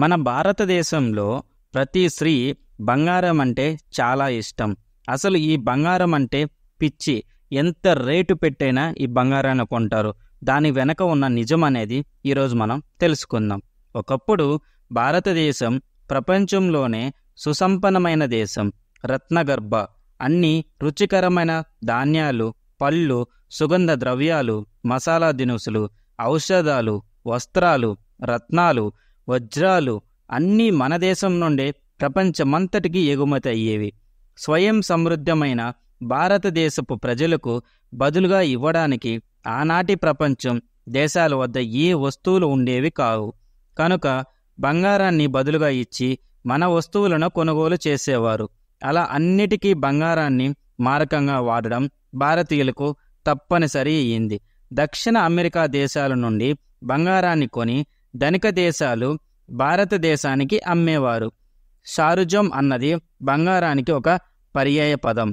మన భారతదేశంలో ప్రతి స్త్రీ బంగారం అంటే చాలా ఇష్టం అసలు ఈ బంగారం అంటే పిచ్చి ఎంత రేటు పెట్టైనా ఈ బంగారాన్ని కొంటారు దాని వెనక ఉన్న నిజం అనేది ఈరోజు మనం తెలుసుకుందాం ఒకప్పుడు భారతదేశం ప్రపంచంలోనే సుసంపన్నమైన దేశం రత్నగర్భ అన్ని రుచికరమైన ధాన్యాలు పళ్ళు సుగంధ ద్రవ్యాలు మసాలా దినుసులు ఔషధాలు వస్త్రాలు రత్నాలు వజ్రాలు అన్నీ మన దేశం నుండే ప్రపంచమంతటికీ ఎగుమతి అయ్యేవి స్వయం సమృద్ధమైన భారతదేశపు ప్రజలకు బదులుగా ఇవ్వడానికి ఆనాటి ప్రపంచం దేశాల వద్ద ఏ వస్తువులు ఉండేవి కావు కనుక బంగారాన్ని బదులుగా ఇచ్చి మన వస్తువులను కొనుగోలు చేసేవారు అలా అన్నిటికీ బంగారాన్ని మారకంగా వాడడం భారతీయులకు తప్పనిసరి అయ్యింది దక్షిణ అమెరికా దేశాల నుండి బంగారాన్ని కొని ధనిక దేశాలు భారతదేశానికి అమ్మేవారు షారుజం అన్నది బంగారానికి ఒక పర్యాయ పదం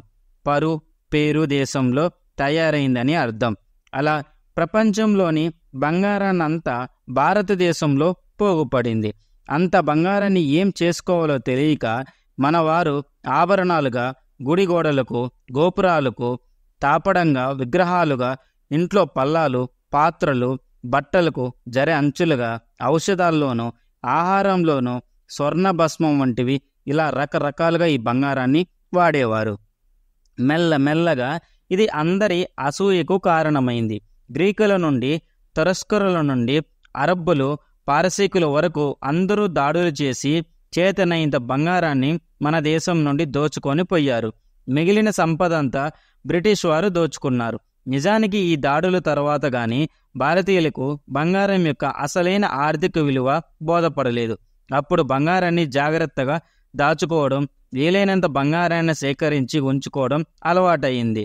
పరు పేరు దేశంలో తయారైందని అర్థం అలా ప్రపంచంలోని బంగారాన్నంతా భారతదేశంలో పోగుపడింది అంత బంగారాన్ని ఏం చేసుకోవాలో తెలియక మనవారు ఆభరణాలుగా గుడి గోడలకు గోపురాలకు తాపడంగా విగ్రహాలుగా ఇంట్లో పల్లాలు పాత్రలు బట్టలకు జరి అంచులుగా ఔషధాల్లోనూ ఆహారంలోనూ స్వర్ణ భస్మం వంటివి ఇలా రకరకాలుగా ఈ బంగారాన్ని వాడేవారు మెల్ల మెల్లగా ఇది అందరి అసూయకు కారణమైంది గ్రీకుల నుండి తురస్కరుల నుండి అరబ్బులు పారసీకుల వరకు అందరూ దాడులు చేసి చేతనైంత బంగారాన్ని మన దేశం నుండి దోచుకొని పోయారు మిగిలిన సంపదంతా బ్రిటిష్ వారు దోచుకున్నారు నిజానికి ఈ దాడుల తర్వాత గాని భారతీయులకు బంగారం యొక్క అసలైన ఆర్థిక విలువ బోధపడలేదు అప్పుడు బంగారాన్ని జాగ్రత్తగా దాచుకోవడం వీలైనంత బంగారాన్ని సేకరించి ఉంచుకోవడం అలవాటయ్యింది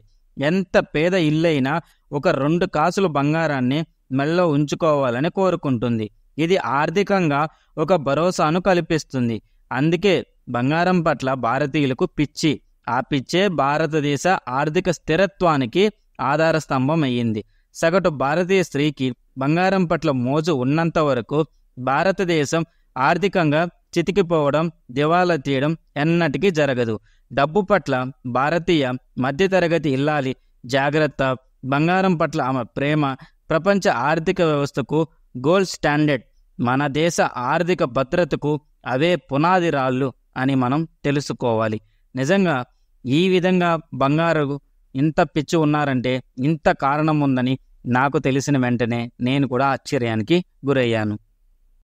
ఎంత పేద ఇల్లైనా ఒక రెండు కాసులు బంగారాన్ని మెల్లో ఉంచుకోవాలని కోరుకుంటుంది ఇది ఆర్థికంగా ఒక భరోసాను కల్పిస్తుంది అందుకే బంగారం పట్ల భారతీయులకు పిచ్చి ఆ పిచ్చే భారతదేశ ఆర్థిక స్థిరత్వానికి ఆధార స్తంభం అయ్యింది సగటు భారతీయ స్త్రీకి బంగారం పట్ల మోజు ఉన్నంత వరకు భారతదేశం ఆర్థికంగా చితికిపోవడం దివాలా తీయడం ఎన్నటికీ జరగదు డబ్బు పట్ల భారతీయ మధ్యతరగతి ఇల్లాలి జాగ్రత్త బంగారం పట్ల ఆమె ప్రేమ ప్రపంచ ఆర్థిక వ్యవస్థకు గోల్డ్ స్టాండర్డ్ మన దేశ ఆర్థిక భద్రతకు అవే పునాది రాళ్ళు అని మనం తెలుసుకోవాలి నిజంగా ఈ విధంగా బంగారు ఇంత పిచ్చి ఉన్నారంటే ఇంత కారణం ఉందని నాకు తెలిసిన వెంటనే నేను కూడా ఆశ్చర్యానికి గురయ్యాను